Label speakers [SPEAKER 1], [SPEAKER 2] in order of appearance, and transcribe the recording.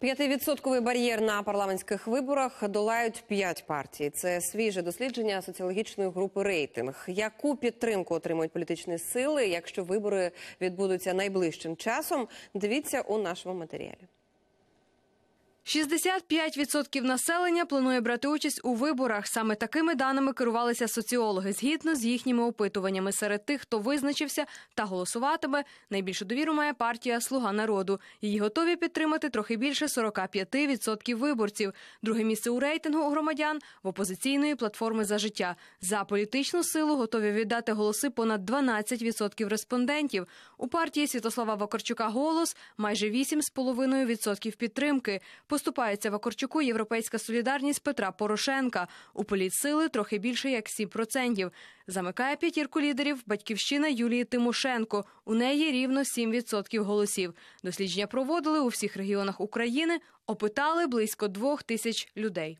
[SPEAKER 1] П'ятивідсотковий бар'єр на парламентських виборах долають п'ять партій. Це свіже дослідження соціологічної групи рейтинг. Яку підтримку отримують політичні сили, якщо вибори відбудуться найближчим часом? Дивіться у нашому матеріалі.
[SPEAKER 2] 65% населення планує брати участь у виборах. Саме такими даними керувалися соціологи згідно з їхніми опитуваннями. Серед тих, хто визначився та голосуватиме, найбільшу довіру має партія Слуга народу. Її готові підтримати трохи більше 45% виборців. Друге місце у рейтингу у громадян в опозиційної платформи за життя. За політичну силу готові віддати голоси понад 12% респондентів. У партії Святослава Вакарчука голос майже 8,5% підтримки. Поступається Вакарчуку Європейська солідарність Петра Порошенка у політсили трохи більше як 7%. Замикає п'ятірку лідерів батьківщина Юлії Тимошенко. У неї рівно 7% голосів. Дослідження проводили у всіх регіонах України, опитали близько двох тисяч людей.